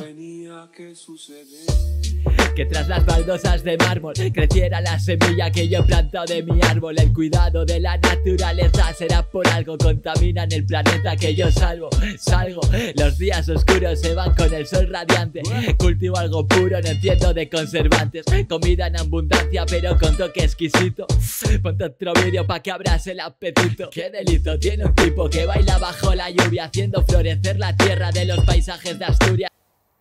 Venía que suceder. Que tras las baldosas de mármol creciera la semilla que yo he plantado de mi árbol. El cuidado de la naturaleza será por algo. Contaminan el planeta que yo salvo. Salgo, los días oscuros se van con el sol radiante. Cultivo algo puro, no entiendo de conservantes. Comida en abundancia, pero con toque exquisito. Ponte otro vídeo para que abras el apetito. Qué delito tiene un tipo que baila bajo la lluvia, haciendo florecer la tierra de los paisajes de Asturias.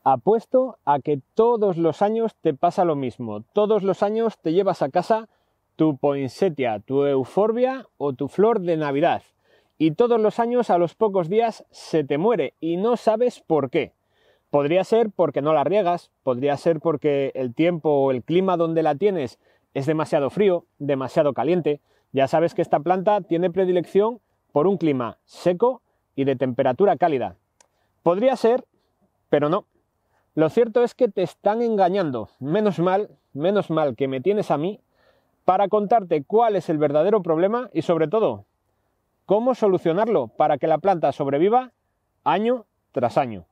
Apuesto a que todos los años te pasa lo mismo. Todos los años te llevas a casa tu poinsettia, tu euforbia o tu flor de Navidad. Y todos los años a los pocos días se te muere y no sabes por qué. Podría ser porque no la riegas, podría ser porque el tiempo o el clima donde la tienes es demasiado frío, demasiado caliente. Ya sabes que esta planta tiene predilección por un clima seco y de temperatura cálida. Podría ser, pero no. Lo cierto es que te están engañando. Menos mal, menos mal que me tienes a mí para contarte cuál es el verdadero problema y sobre todo cómo solucionarlo para que la planta sobreviva año tras año.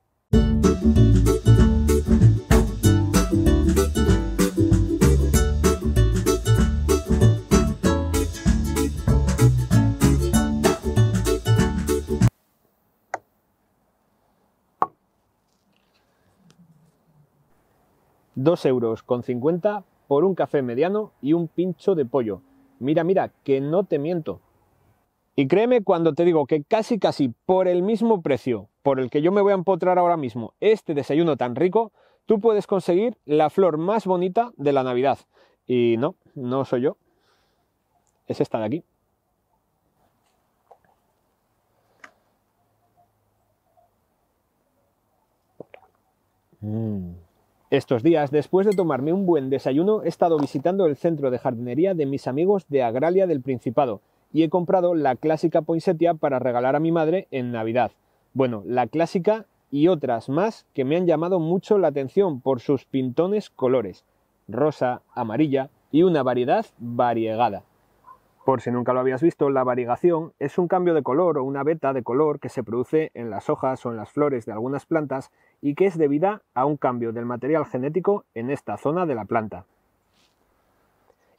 2 euros con 50 por un café mediano y un pincho de pollo. Mira, mira, que no te miento. Y créeme cuando te digo que casi casi por el mismo precio por el que yo me voy a empotrar ahora mismo este desayuno tan rico, tú puedes conseguir la flor más bonita de la Navidad. Y no, no soy yo. Es esta de aquí. Mm. Estos días, después de tomarme un buen desayuno, he estado visitando el centro de jardinería de mis amigos de Agralia del Principado y he comprado la clásica poinsettia para regalar a mi madre en Navidad. Bueno, la clásica y otras más que me han llamado mucho la atención por sus pintones colores, rosa, amarilla y una variedad variegada. Por si nunca lo habías visto, la variegación es un cambio de color o una beta de color que se produce en las hojas o en las flores de algunas plantas y que es debida a un cambio del material genético en esta zona de la planta.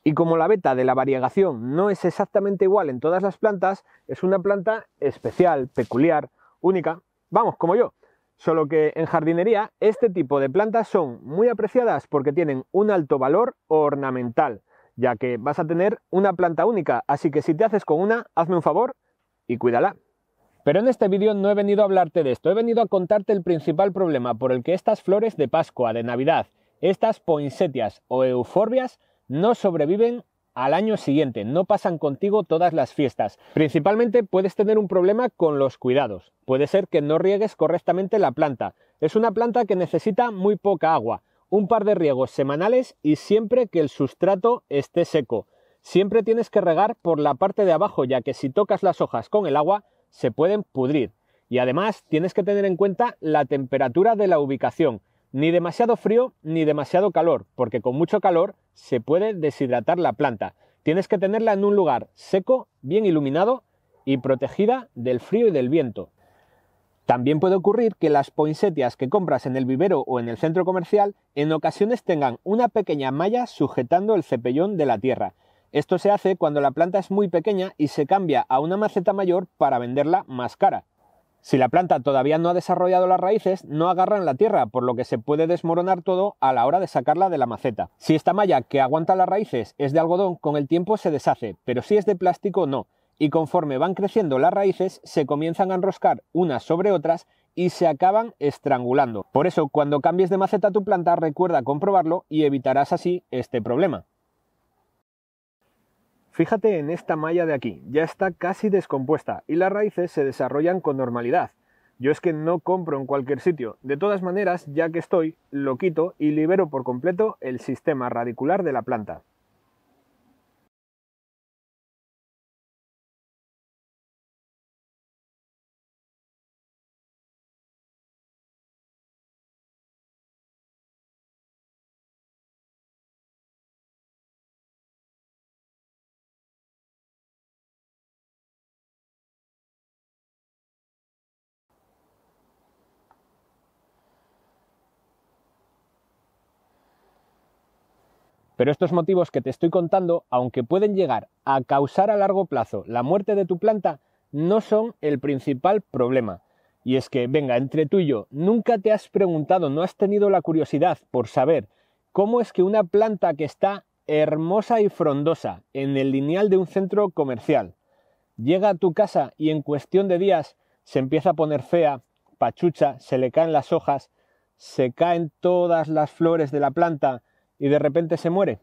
Y como la beta de la variegación no es exactamente igual en todas las plantas, es una planta especial, peculiar, única, vamos, como yo. Solo que en jardinería este tipo de plantas son muy apreciadas porque tienen un alto valor ornamental ya que vas a tener una planta única, así que si te haces con una, hazme un favor y cuídala. Pero en este vídeo no he venido a hablarte de esto, he venido a contarte el principal problema por el que estas flores de Pascua, de Navidad, estas poinsettias o euforbias no sobreviven al año siguiente, no pasan contigo todas las fiestas. Principalmente puedes tener un problema con los cuidados. Puede ser que no riegues correctamente la planta. Es una planta que necesita muy poca agua un par de riegos semanales y siempre que el sustrato esté seco. Siempre tienes que regar por la parte de abajo, ya que si tocas las hojas con el agua se pueden pudrir. Y además tienes que tener en cuenta la temperatura de la ubicación, ni demasiado frío ni demasiado calor, porque con mucho calor se puede deshidratar la planta. Tienes que tenerla en un lugar seco, bien iluminado y protegida del frío y del viento. También puede ocurrir que las poinsettias que compras en el vivero o en el centro comercial en ocasiones tengan una pequeña malla sujetando el cepellón de la tierra. Esto se hace cuando la planta es muy pequeña y se cambia a una maceta mayor para venderla más cara. Si la planta todavía no ha desarrollado las raíces, no agarran la tierra, por lo que se puede desmoronar todo a la hora de sacarla de la maceta. Si esta malla que aguanta las raíces es de algodón, con el tiempo se deshace, pero si es de plástico no y conforme van creciendo las raíces se comienzan a enroscar unas sobre otras y se acaban estrangulando. Por eso, cuando cambies de maceta tu planta, recuerda comprobarlo y evitarás así este problema. Fíjate en esta malla de aquí, ya está casi descompuesta y las raíces se desarrollan con normalidad. Yo es que no compro en cualquier sitio. De todas maneras, ya que estoy, lo quito y libero por completo el sistema radicular de la planta. Pero estos motivos que te estoy contando, aunque pueden llegar a causar a largo plazo la muerte de tu planta, no son el principal problema. Y es que, venga, entre tú y yo, nunca te has preguntado, no has tenido la curiosidad por saber cómo es que una planta que está hermosa y frondosa en el lineal de un centro comercial llega a tu casa y en cuestión de días se empieza a poner fea, pachucha, se le caen las hojas, se caen todas las flores de la planta, y de repente se muere?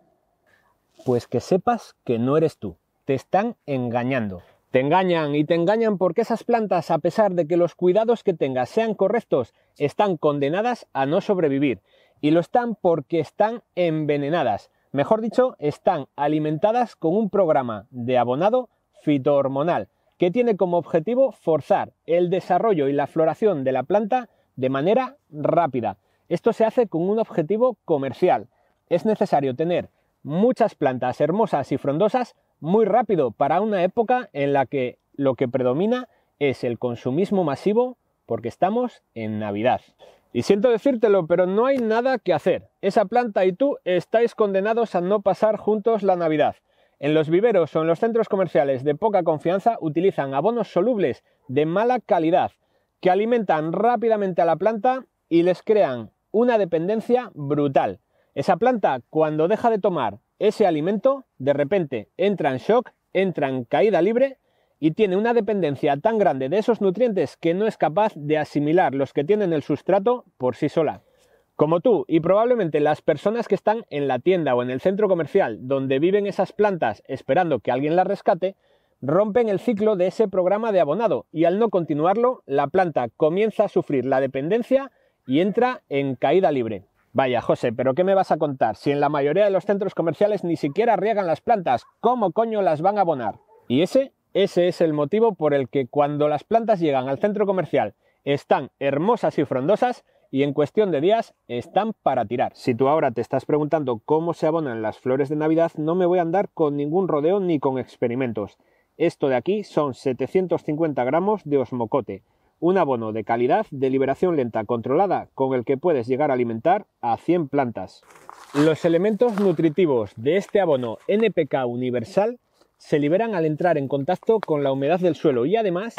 Pues que sepas que no eres tú. Te están engañando. Te engañan y te engañan porque esas plantas, a pesar de que los cuidados que tengas sean correctos, están condenadas a no sobrevivir. Y lo están porque están envenenadas. Mejor dicho, están alimentadas con un programa de abonado fitohormonal que tiene como objetivo forzar el desarrollo y la floración de la planta de manera rápida. Esto se hace con un objetivo comercial es necesario tener muchas plantas hermosas y frondosas muy rápido para una época en la que lo que predomina es el consumismo masivo porque estamos en Navidad. Y siento decírtelo, pero no hay nada que hacer. Esa planta y tú estáis condenados a no pasar juntos la Navidad. En los viveros o en los centros comerciales de poca confianza utilizan abonos solubles de mala calidad que alimentan rápidamente a la planta y les crean una dependencia brutal. Esa planta, cuando deja de tomar ese alimento, de repente entra en shock, entra en caída libre y tiene una dependencia tan grande de esos nutrientes que no es capaz de asimilar los que tienen el sustrato por sí sola. Como tú y probablemente las personas que están en la tienda o en el centro comercial donde viven esas plantas esperando que alguien las rescate, rompen el ciclo de ese programa de abonado y al no continuarlo, la planta comienza a sufrir la dependencia y entra en caída libre. Vaya, José, ¿pero qué me vas a contar? Si en la mayoría de los centros comerciales ni siquiera riegan las plantas, ¿cómo coño las van a abonar? Y ese, ese es el motivo por el que cuando las plantas llegan al centro comercial están hermosas y frondosas y en cuestión de días están para tirar. Si tú ahora te estás preguntando cómo se abonan las flores de Navidad, no me voy a andar con ningún rodeo ni con experimentos. Esto de aquí son 750 gramos de osmocote, un abono de calidad de liberación lenta controlada con el que puedes llegar a alimentar a 100 plantas. Los elementos nutritivos de este abono NPK universal se liberan al entrar en contacto con la humedad del suelo y además,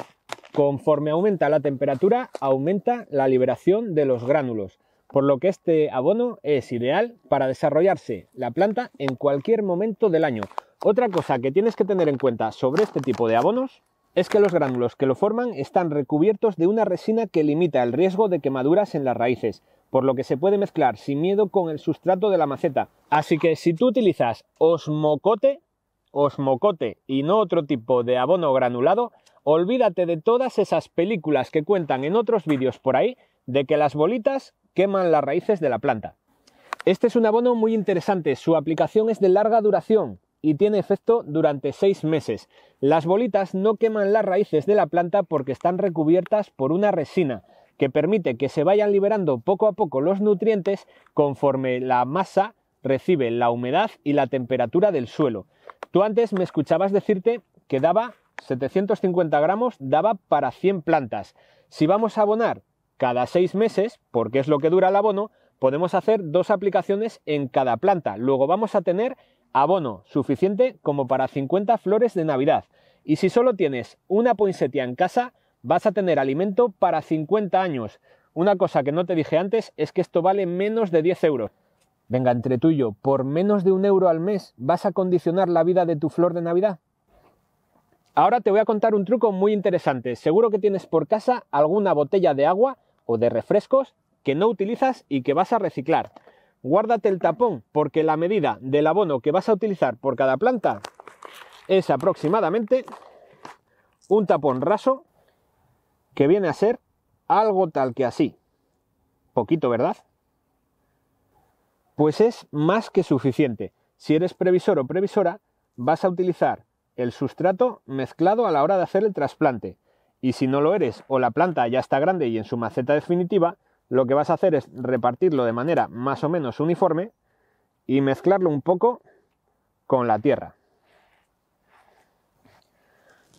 conforme aumenta la temperatura, aumenta la liberación de los gránulos, por lo que este abono es ideal para desarrollarse la planta en cualquier momento del año. Otra cosa que tienes que tener en cuenta sobre este tipo de abonos es que los gránulos que lo forman están recubiertos de una resina que limita el riesgo de quemaduras en las raíces, por lo que se puede mezclar sin miedo con el sustrato de la maceta. Así que si tú utilizas osmocote, osmocote y no otro tipo de abono granulado, olvídate de todas esas películas que cuentan en otros vídeos por ahí de que las bolitas queman las raíces de la planta. Este es un abono muy interesante, su aplicación es de larga duración, y tiene efecto durante seis meses. Las bolitas no queman las raíces de la planta porque están recubiertas por una resina que permite que se vayan liberando poco a poco los nutrientes conforme la masa recibe la humedad y la temperatura del suelo. Tú antes me escuchabas decirte que daba 750 gramos, daba para 100 plantas. Si vamos a abonar cada seis meses, porque es lo que dura el abono, podemos hacer dos aplicaciones en cada planta. Luego vamos a tener Abono suficiente como para 50 flores de Navidad. Y si solo tienes una poinsettia en casa, vas a tener alimento para 50 años. Una cosa que no te dije antes es que esto vale menos de 10 euros. Venga, entre tuyo, por menos de un euro al mes vas a condicionar la vida de tu flor de Navidad. Ahora te voy a contar un truco muy interesante. Seguro que tienes por casa alguna botella de agua o de refrescos que no utilizas y que vas a reciclar guárdate el tapón porque la medida del abono que vas a utilizar por cada planta es aproximadamente un tapón raso que viene a ser algo tal que así. Poquito, ¿verdad? Pues es más que suficiente. Si eres previsor o previsora, vas a utilizar el sustrato mezclado a la hora de hacer el trasplante. Y si no lo eres o la planta ya está grande y en su maceta definitiva, lo que vas a hacer es repartirlo de manera más o menos uniforme y mezclarlo un poco con la tierra.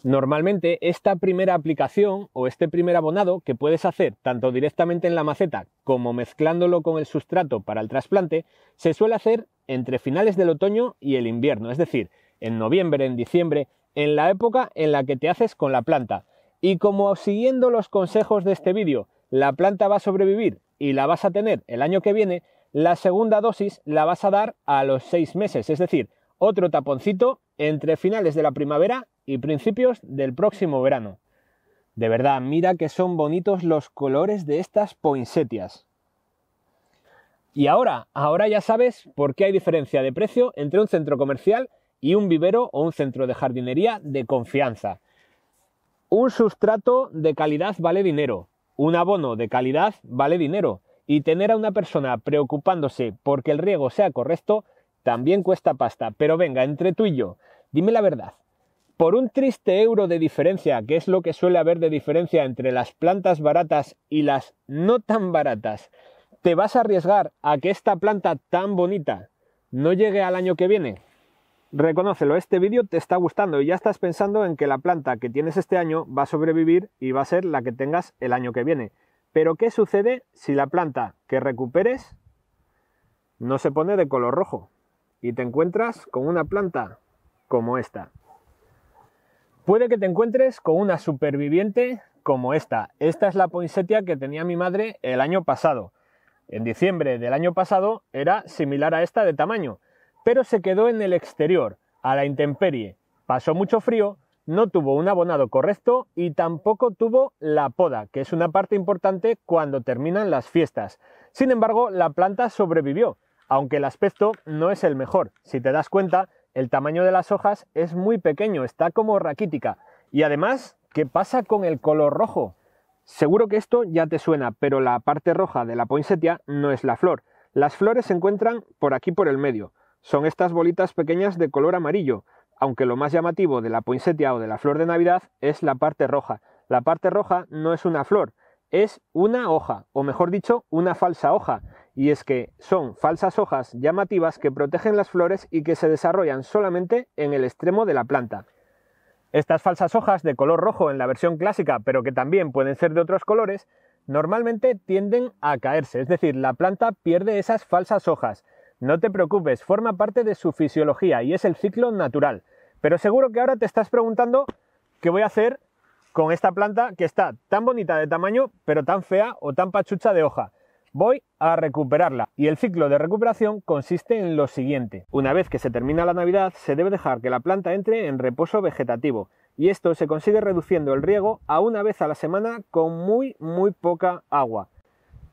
Normalmente esta primera aplicación o este primer abonado que puedes hacer tanto directamente en la maceta como mezclándolo con el sustrato para el trasplante se suele hacer entre finales del otoño y el invierno, es decir, en noviembre, en diciembre, en la época en la que te haces con la planta. Y como siguiendo los consejos de este vídeo, la planta va a sobrevivir y la vas a tener el año que viene, la segunda dosis la vas a dar a los seis meses, es decir, otro taponcito entre finales de la primavera y principios del próximo verano. De verdad, mira que son bonitos los colores de estas poinsettias. Y ahora, ahora ya sabes por qué hay diferencia de precio entre un centro comercial y un vivero o un centro de jardinería de confianza. Un sustrato de calidad vale dinero, un abono de calidad vale dinero y tener a una persona preocupándose porque el riego sea correcto también cuesta pasta. Pero venga, entre tú y yo, dime la verdad. Por un triste euro de diferencia, que es lo que suele haber de diferencia entre las plantas baratas y las no tan baratas, ¿te vas a arriesgar a que esta planta tan bonita no llegue al año que viene? Reconócelo, este vídeo te está gustando y ya estás pensando en que la planta que tienes este año va a sobrevivir y va a ser la que tengas el año que viene. Pero ¿qué sucede si la planta que recuperes no se pone de color rojo y te encuentras con una planta como esta? Puede que te encuentres con una superviviente como esta. Esta es la poinsettia que tenía mi madre el año pasado. En diciembre del año pasado era similar a esta de tamaño pero se quedó en el exterior, a la intemperie. Pasó mucho frío, no tuvo un abonado correcto y tampoco tuvo la poda, que es una parte importante cuando terminan las fiestas. Sin embargo, la planta sobrevivió, aunque el aspecto no es el mejor. Si te das cuenta, el tamaño de las hojas es muy pequeño, está como raquítica. Y además, ¿qué pasa con el color rojo? Seguro que esto ya te suena, pero la parte roja de la poinsettia no es la flor. Las flores se encuentran por aquí por el medio son estas bolitas pequeñas de color amarillo, aunque lo más llamativo de la poinsettia o de la flor de Navidad es la parte roja. La parte roja no es una flor, es una hoja, o mejor dicho, una falsa hoja, y es que son falsas hojas llamativas que protegen las flores y que se desarrollan solamente en el extremo de la planta. Estas falsas hojas de color rojo en la versión clásica, pero que también pueden ser de otros colores, normalmente tienden a caerse, es decir, la planta pierde esas falsas hojas, no te preocupes, forma parte de su fisiología y es el ciclo natural. Pero seguro que ahora te estás preguntando qué voy a hacer con esta planta que está tan bonita de tamaño, pero tan fea o tan pachucha de hoja. Voy a recuperarla y el ciclo de recuperación consiste en lo siguiente. Una vez que se termina la Navidad, se debe dejar que la planta entre en reposo vegetativo y esto se consigue reduciendo el riego a una vez a la semana con muy muy poca agua.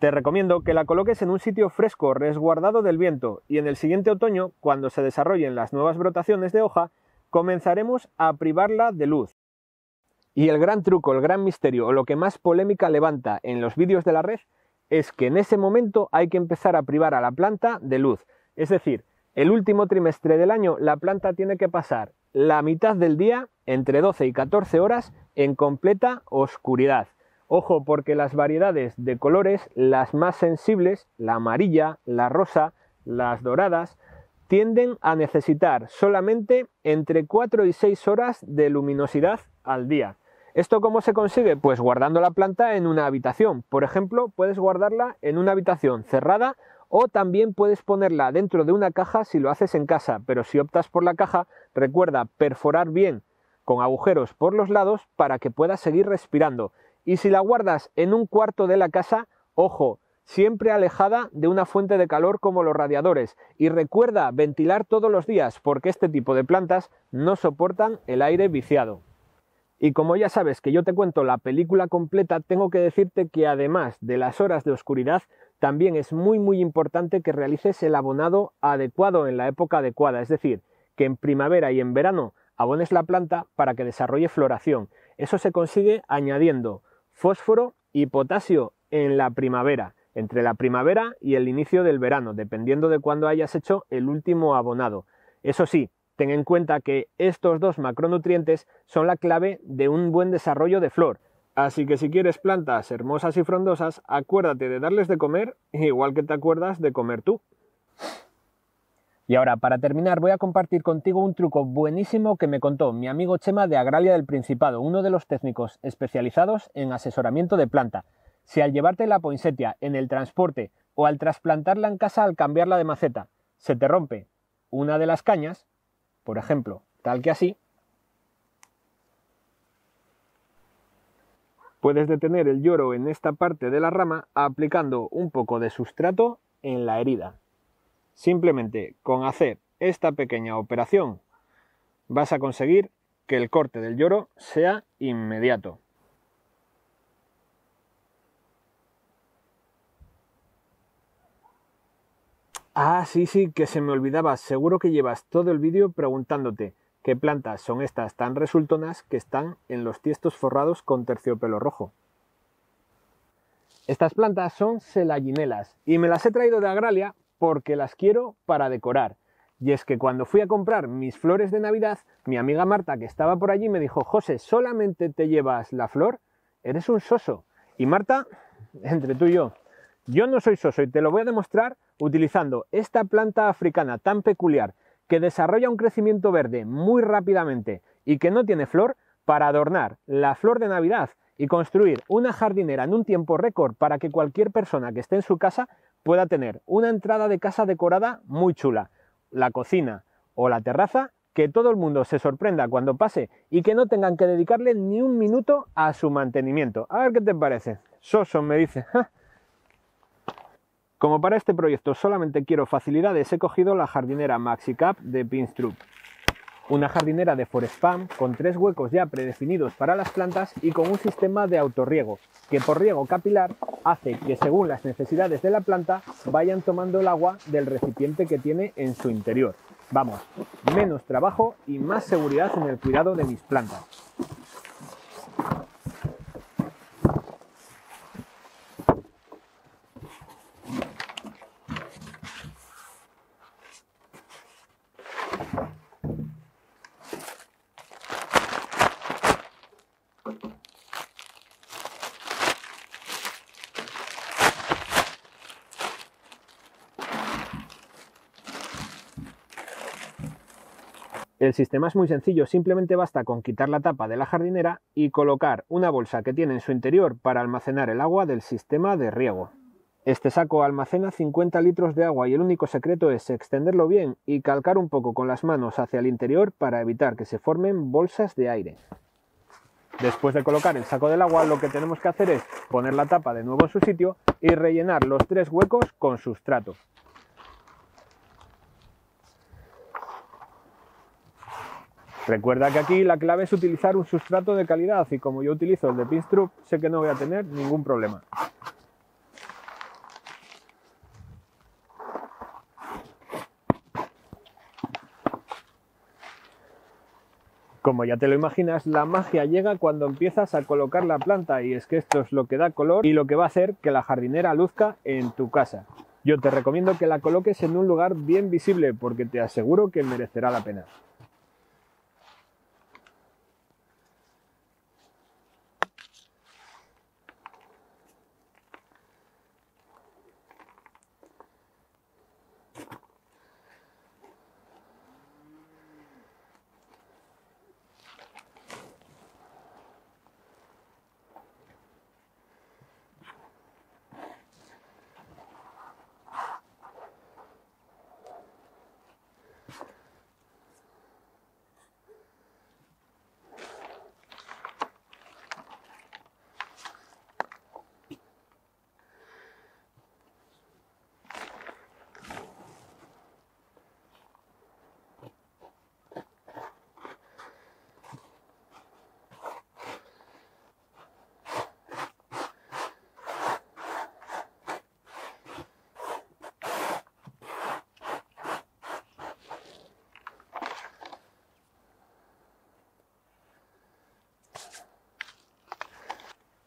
Te recomiendo que la coloques en un sitio fresco, resguardado del viento, y en el siguiente otoño, cuando se desarrollen las nuevas brotaciones de hoja, comenzaremos a privarla de luz. Y el gran truco, el gran misterio, o lo que más polémica levanta en los vídeos de la red, es que en ese momento hay que empezar a privar a la planta de luz. Es decir, el último trimestre del año la planta tiene que pasar la mitad del día, entre 12 y 14 horas, en completa oscuridad. Ojo porque las variedades de colores, las más sensibles, la amarilla, la rosa, las doradas, tienden a necesitar solamente entre 4 y 6 horas de luminosidad al día. ¿Esto cómo se consigue? Pues guardando la planta en una habitación. Por ejemplo, puedes guardarla en una habitación cerrada o también puedes ponerla dentro de una caja si lo haces en casa, pero si optas por la caja, recuerda perforar bien con agujeros por los lados para que pueda seguir respirando. Y si la guardas en un cuarto de la casa, ojo, siempre alejada de una fuente de calor como los radiadores. Y recuerda ventilar todos los días porque este tipo de plantas no soportan el aire viciado. Y como ya sabes que yo te cuento la película completa, tengo que decirte que además de las horas de oscuridad, también es muy muy importante que realices el abonado adecuado en la época adecuada, es decir, que en primavera y en verano abones la planta para que desarrolle floración. Eso se consigue añadiendo fósforo y potasio en la primavera, entre la primavera y el inicio del verano, dependiendo de cuándo hayas hecho el último abonado. Eso sí, ten en cuenta que estos dos macronutrientes son la clave de un buen desarrollo de flor. Así que si quieres plantas hermosas y frondosas, acuérdate de darles de comer igual que te acuerdas de comer tú. Y ahora, para terminar, voy a compartir contigo un truco buenísimo que me contó mi amigo Chema de Agralia del Principado, uno de los técnicos especializados en asesoramiento de planta. Si al llevarte la poinsettia en el transporte o al trasplantarla en casa al cambiarla de maceta, se te rompe una de las cañas, por ejemplo, tal que así, puedes detener el lloro en esta parte de la rama aplicando un poco de sustrato en la herida. Simplemente con hacer esta pequeña operación vas a conseguir que el corte del lloro sea inmediato. Ah, sí, sí, que se me olvidaba. Seguro que llevas todo el vídeo preguntándote qué plantas son estas tan resultonas que están en los tiestos forrados con terciopelo rojo. Estas plantas son selaginelas y me las he traído de Agralia porque las quiero para decorar. Y es que cuando fui a comprar mis flores de Navidad, mi amiga Marta, que estaba por allí, me dijo, José, solamente te llevas la flor, eres un soso. Y Marta, entre tú y yo, yo no soy soso y te lo voy a demostrar utilizando esta planta africana tan peculiar que desarrolla un crecimiento verde muy rápidamente y que no tiene flor para adornar la flor de Navidad y construir una jardinera en un tiempo récord para que cualquier persona que esté en su casa pueda tener una entrada de casa decorada muy chula, la cocina o la terraza, que todo el mundo se sorprenda cuando pase y que no tengan que dedicarle ni un minuto a su mantenimiento. A ver qué te parece. Soso me dice. Como para este proyecto solamente quiero facilidades, he cogido la jardinera MaxiCap de Pinstrup. Una jardinera de Forespam con tres huecos ya predefinidos para las plantas y con un sistema de autorriego, que por riego capilar hace que según las necesidades de la planta vayan tomando el agua del recipiente que tiene en su interior. Vamos, menos trabajo y más seguridad en el cuidado de mis plantas. El sistema es muy sencillo, simplemente basta con quitar la tapa de la jardinera y colocar una bolsa que tiene en su interior para almacenar el agua del sistema de riego. Este saco almacena 50 litros de agua y el único secreto es extenderlo bien y calcar un poco con las manos hacia el interior para evitar que se formen bolsas de aire. Después de colocar el saco del agua, lo que tenemos que hacer es poner la tapa de nuevo en su sitio y rellenar los tres huecos con sustrato. Recuerda que aquí la clave es utilizar un sustrato de calidad y como yo utilizo el de Pinstrup, sé que no voy a tener ningún problema. Como ya te lo imaginas, la magia llega cuando empiezas a colocar la planta y es que esto es lo que da color y lo que va a hacer que la jardinera luzca en tu casa. Yo te recomiendo que la coloques en un lugar bien visible porque te aseguro que merecerá la pena.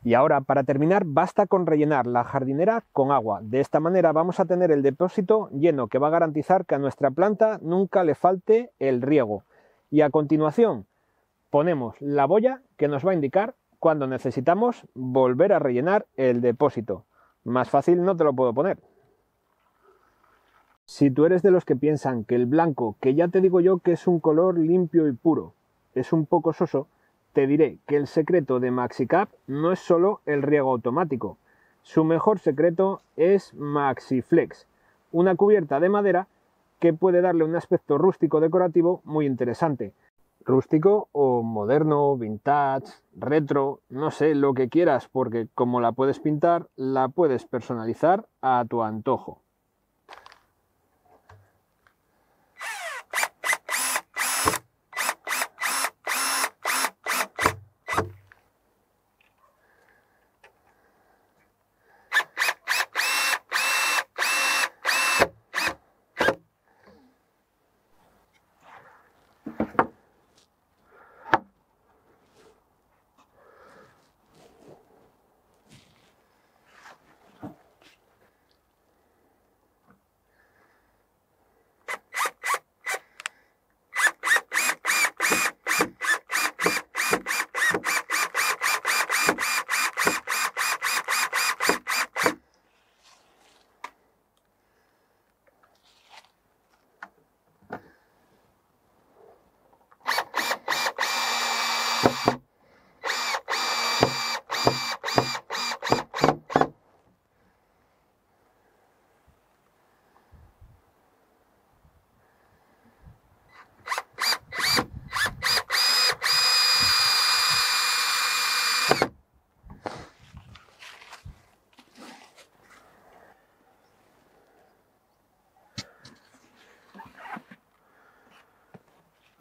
Y ahora, para terminar, basta con rellenar la jardinera con agua. De esta manera vamos a tener el depósito lleno que va a garantizar que a nuestra planta nunca le falte el riego. Y a continuación ponemos la boya que nos va a indicar cuando necesitamos volver a rellenar el depósito. Más fácil no te lo puedo poner. Si tú eres de los que piensan que el blanco, que ya te digo yo que es un color limpio y puro, es un poco soso, te diré que el secreto de MaxiCap no es solo el riego automático. Su mejor secreto es MaxiFlex, una cubierta de madera que puede darle un aspecto rústico decorativo muy interesante. Rústico o moderno, vintage, retro, no sé, lo que quieras, porque como la puedes pintar, la puedes personalizar a tu antojo.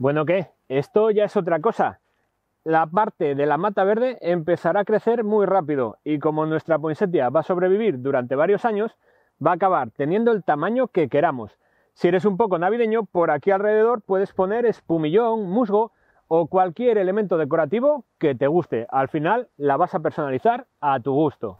Bueno, ¿qué? Esto ya es otra cosa. La parte de la mata verde empezará a crecer muy rápido y como nuestra poinsettia va a sobrevivir durante varios años, va a acabar teniendo el tamaño que queramos. Si eres un poco navideño, por aquí alrededor puedes poner espumillón, musgo o cualquier elemento decorativo que te guste. Al final la vas a personalizar a tu gusto.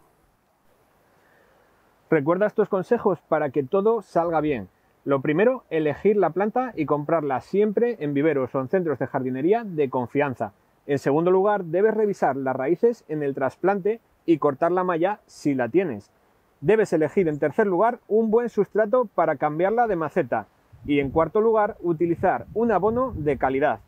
Recuerda estos consejos para que todo salga bien. Lo primero, elegir la planta y comprarla siempre en viveros o en centros de jardinería de confianza. En segundo lugar, debes revisar las raíces en el trasplante y cortar la malla si la tienes. Debes elegir en tercer lugar un buen sustrato para cambiarla de maceta. Y en cuarto lugar, utilizar un abono de calidad.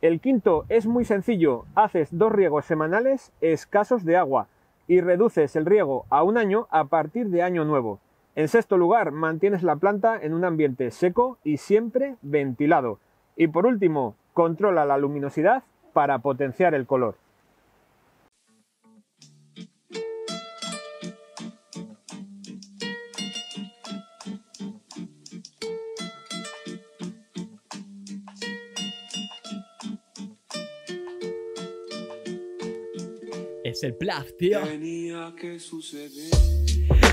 El quinto es muy sencillo, haces dos riegos semanales escasos de agua y reduces el riego a un año a partir de año nuevo. En sexto lugar, mantienes la planta en un ambiente seco y siempre ventilado. Y por último, controla la luminosidad para potenciar el color. Es el plaf, tío.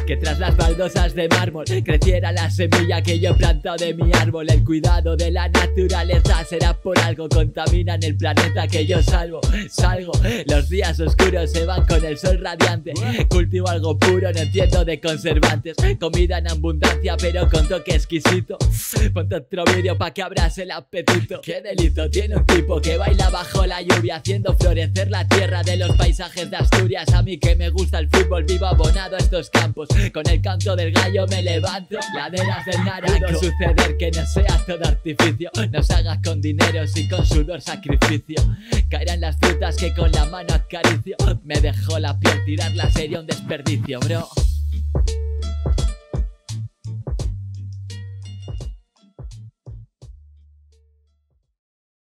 Que tras las baldosas de mármol creciera la semilla que yo he plantado de mi árbol. El cuidado de la naturaleza será por algo. Contaminan el planeta que yo salvo. Salgo, los días oscuros se van con el sol radiante. Cultivo algo puro, no entiendo de conservantes. Comida en abundancia, pero con toque exquisito. Ponte otro vídeo para que abras el apetito. Qué delito tiene un tipo que baila bajo la lluvia, haciendo florecer la tierra de los paisajes de Asturias. A mí que me gusta el fútbol, vivo abonado a estos campos. Con el canto del gallo me levanto, laderas del naranjo. Pudo suceder que no sea todo artificio, No hagas con dinero y con sudor sacrificio. Caerán las frutas que con la mano acaricio, me dejó la piel tirarla sería un desperdicio, bro.